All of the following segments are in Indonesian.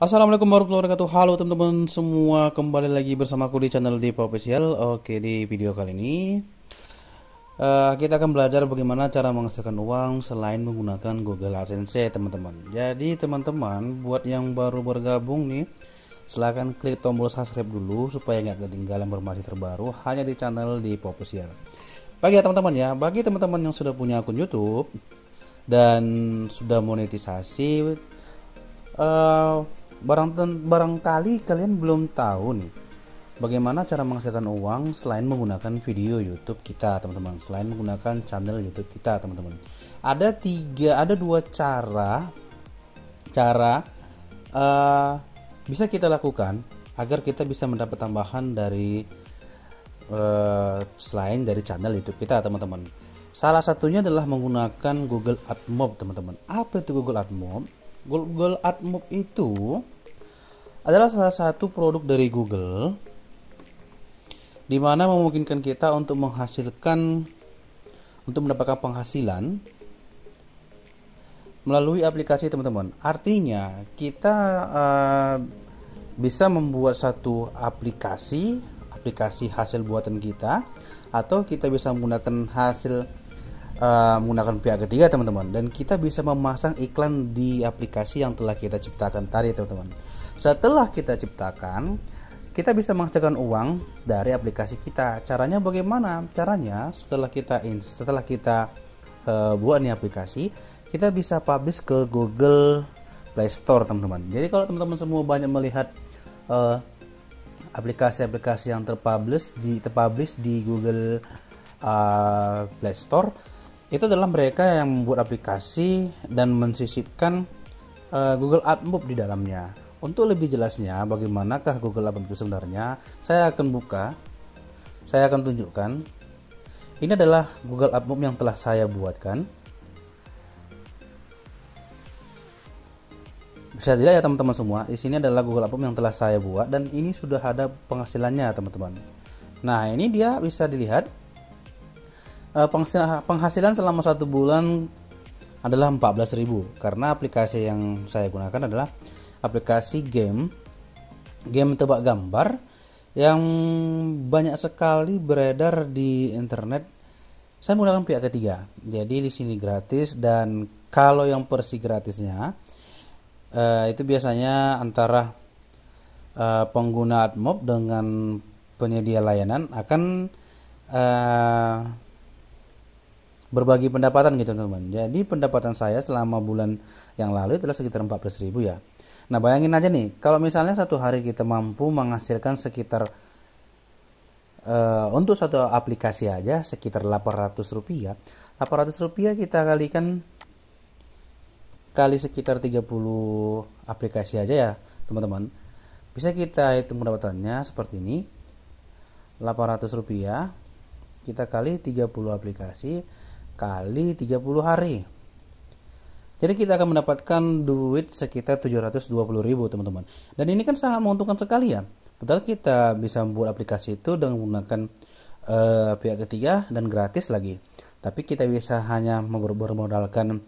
Assalamualaikum warahmatullahi wabarakatuh Halo teman-teman semua Kembali lagi bersama aku di channel Depo Official Oke di video kali ini uh, Kita akan belajar bagaimana cara menghasilkan uang Selain menggunakan Google AdSense ya, teman-teman Jadi teman-teman Buat yang baru bergabung nih Silahkan klik tombol subscribe dulu Supaya nggak ketinggalan informasi terbaru Hanya di channel Depo Official Bagi ya teman-teman ya Bagi teman-teman yang sudah punya akun YouTube Dan sudah monetisasi Uh, Barang barangkali kalian belum tahu nih bagaimana cara menghasilkan uang selain menggunakan video YouTube kita, teman-teman. Selain menggunakan channel YouTube kita, teman-teman. Ada tiga, ada dua cara cara uh, bisa kita lakukan agar kita bisa mendapat tambahan dari uh, selain dari channel YouTube kita, teman-teman. Salah satunya adalah menggunakan Google AdMob, teman-teman. Apa itu Google AdMob? Google AdMob itu adalah salah satu produk dari Google di mana memungkinkan kita untuk menghasilkan untuk mendapatkan penghasilan melalui aplikasi teman-teman. Artinya kita uh, bisa membuat satu aplikasi aplikasi hasil buatan kita atau kita bisa menggunakan hasil Eh, menggunakan pihak ketiga teman-teman dan kita bisa memasang iklan di aplikasi yang telah kita ciptakan tadi teman-teman setelah kita ciptakan kita bisa menghasilkan uang dari aplikasi kita caranya bagaimana caranya setelah kita in setelah kita uh, buat nih aplikasi kita bisa publish ke Google Play Store teman-teman jadi kalau teman-teman semua banyak melihat aplikasi eh, aplikasi-aplikasi yang terpublish di terpublish di Google uh, Play Store itu adalah mereka yang membuat aplikasi dan mensisipkan uh, Google AdMob di dalamnya. Untuk lebih jelasnya bagaimanakah Google AdMob itu sebenarnya, saya akan buka, saya akan tunjukkan. Ini adalah Google AdMob yang telah saya buatkan. Bisa tidak ya teman-teman semua, di sini adalah Google AdMob yang telah saya buat dan ini sudah ada penghasilannya teman-teman. Nah ini dia bisa dilihat Eh, penghasilan selama satu bulan adalah 14.000 karena aplikasi yang saya gunakan adalah aplikasi game game tebak gambar yang banyak sekali beredar di internet saya menggunakan pihak ketiga jadi di sini gratis dan kalau yang versi gratisnya eh, itu biasanya antara eh, pengguna AdMob dengan penyedia layanan akan berbagi pendapatan gitu teman-teman. Jadi pendapatan saya selama bulan yang lalu itulah sekitar 14.000 ya. Nah bayangin aja nih, kalau misalnya satu hari kita mampu menghasilkan sekitar uh, untuk satu aplikasi aja sekitar 800 rupiah. 800 rupiah kita kalikan kali sekitar 30 aplikasi aja ya teman-teman. Bisa kita hitung pendapatannya seperti ini. 800 rupiah kita kali 30 aplikasi kali 30 hari. Jadi kita akan mendapatkan duit sekitar 720 ribu teman-teman. Dan ini kan sangat menguntungkan sekali ya. Padahal kita bisa membuat aplikasi itu dengan menggunakan uh, pihak ketiga dan gratis lagi. Tapi kita bisa hanya bermodalkan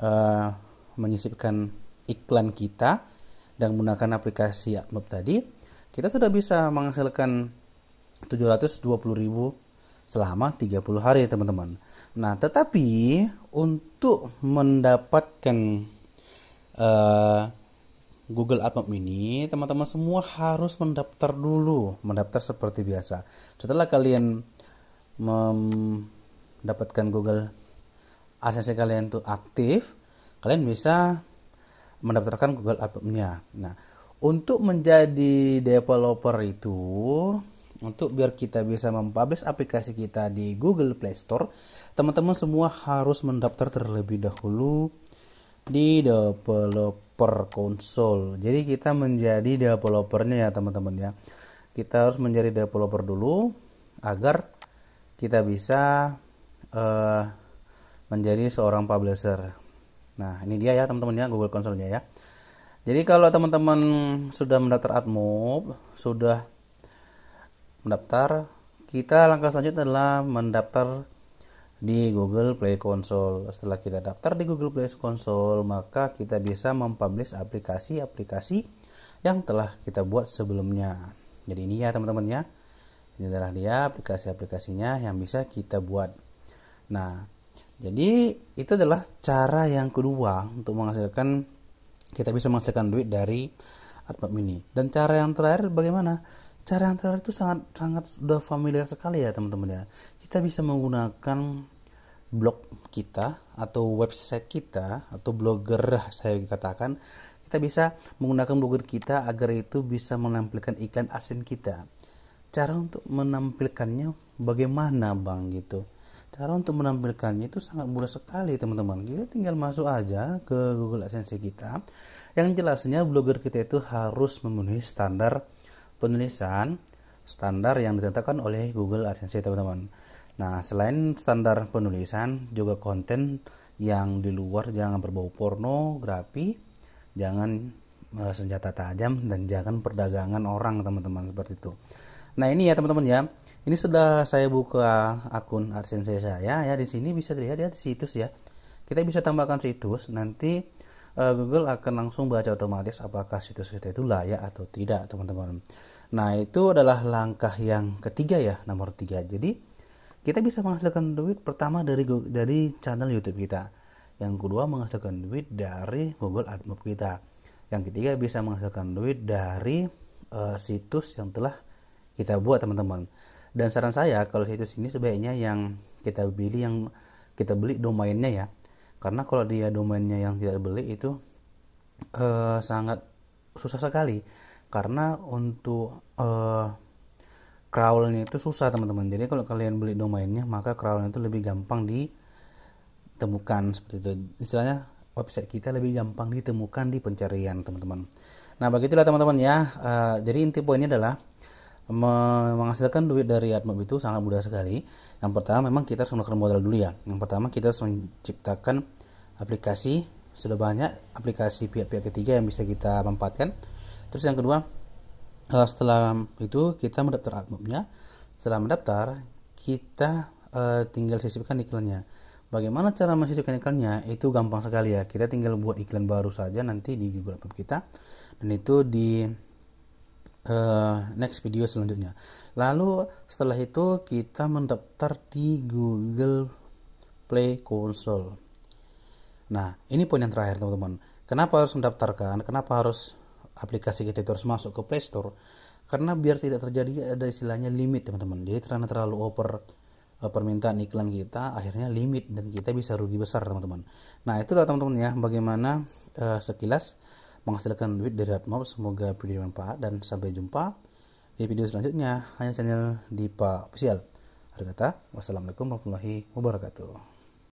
uh, menyisipkan iklan kita dan menggunakan aplikasi Akmob tadi. Kita sudah bisa menghasilkan 720 ribu selama 30 hari teman-teman. Nah, tetapi untuk mendapatkan uh, Google AdMob Mini, ini, teman-teman semua harus mendaftar dulu, mendaftar seperti biasa. Setelah kalian mendapatkan Google AdSense kalian itu aktif, kalian bisa mendaftarkan Google AdMobnya nya Nah, untuk menjadi developer itu untuk biar kita bisa mempublish aplikasi kita di Google Play Store, teman-teman semua harus mendaftar terlebih dahulu di developer console. Jadi kita menjadi developernya ya teman-teman ya. Kita harus menjadi developer dulu agar kita bisa uh, menjadi seorang publisher. Nah ini dia ya teman-teman ya Google Console-nya ya. Jadi kalau teman-teman sudah mendaftar AdMob, sudah mendaftar, kita langkah selanjutnya adalah mendaftar di Google Play Console. Setelah kita daftar di Google Play Console, maka kita bisa mempublish aplikasi-aplikasi yang telah kita buat sebelumnya. Jadi ini ya teman-teman ya. Ini adalah dia aplikasi-aplikasinya yang bisa kita buat. Nah, jadi itu adalah cara yang kedua untuk menghasilkan kita bisa menghasilkan duit dari AdMob Mini. Dan cara yang terakhir bagaimana? cara yang terakhir itu sangat sangat sudah familiar sekali ya teman-teman ya kita bisa menggunakan blog kita atau website kita atau blogger saya katakan kita bisa menggunakan blogger kita agar itu bisa menampilkan iklan asin kita cara untuk menampilkannya bagaimana bang gitu cara untuk menampilkannya itu sangat mudah sekali teman-teman kita tinggal masuk aja ke Google AdSense kita yang jelasnya blogger kita itu harus memenuhi standar penulisan standar yang ditentukan oleh Google AdSense teman-teman. Nah, selain standar penulisan, juga konten yang di luar jangan berbau porno, pornografi, jangan eh, senjata tajam dan jangan perdagangan orang teman-teman seperti itu. Nah, ini ya teman-teman ya. Ini sudah saya buka akun AdSense saya ya. ya di sini bisa dilihat ya di situs ya. Kita bisa tambahkan situs nanti Eh, Google akan langsung baca otomatis apakah situs kita itu layak atau tidak teman-teman nah itu adalah langkah yang ketiga ya nomor tiga jadi kita bisa menghasilkan duit pertama dari Google, dari channel YouTube kita yang kedua menghasilkan duit dari Google AdMob kita yang ketiga bisa menghasilkan duit dari uh, situs yang telah kita buat teman-teman dan saran saya kalau situs ini sebaiknya yang kita beli yang kita beli domainnya ya karena kalau dia domainnya yang tidak beli itu eh, sangat susah sekali karena untuk eh, crawlnya itu susah teman-teman jadi kalau kalian beli domainnya maka crawlnya itu lebih gampang ditemukan seperti itu istilahnya website kita lebih gampang ditemukan di pencarian teman-teman nah begitulah teman-teman ya uh, jadi inti poinnya adalah menghasilkan duit dari AdMob itu sangat mudah sekali. Yang pertama memang kita harus menggunakan modal dulu ya. Yang pertama kita harus menciptakan aplikasi sudah banyak aplikasi pihak-pihak ketiga yang bisa kita manfaatkan. Terus yang kedua eh, setelah itu kita mendaftar AdMobnya. Setelah mendaftar kita eh, tinggal sisipkan iklannya. Bagaimana cara mensisipkan iklannya? Itu gampang sekali ya. Kita tinggal buat iklan baru saja nanti di Google AdMob kita dan itu di uh, next video selanjutnya. Lalu setelah itu kita mendaftar di Google Play Console. Nah, ini poin yang terakhir teman-teman. Kenapa harus mendaftarkan? Kenapa harus aplikasi kita itu harus masuk ke Play Store? Karena biar tidak terjadi ada istilahnya limit teman-teman. Jadi karena terlalu over eh, permintaan iklan kita akhirnya limit dan kita bisa rugi besar teman-teman. Nah itu lah teman-teman ya bagaimana uh, sekilas menghasilkan duit dari AdMob. Semoga video bermanfaat dan sampai jumpa di video selanjutnya hanya channel Dipa Official. Akhir kata, wassalamualaikum warahmatullahi wabarakatuh.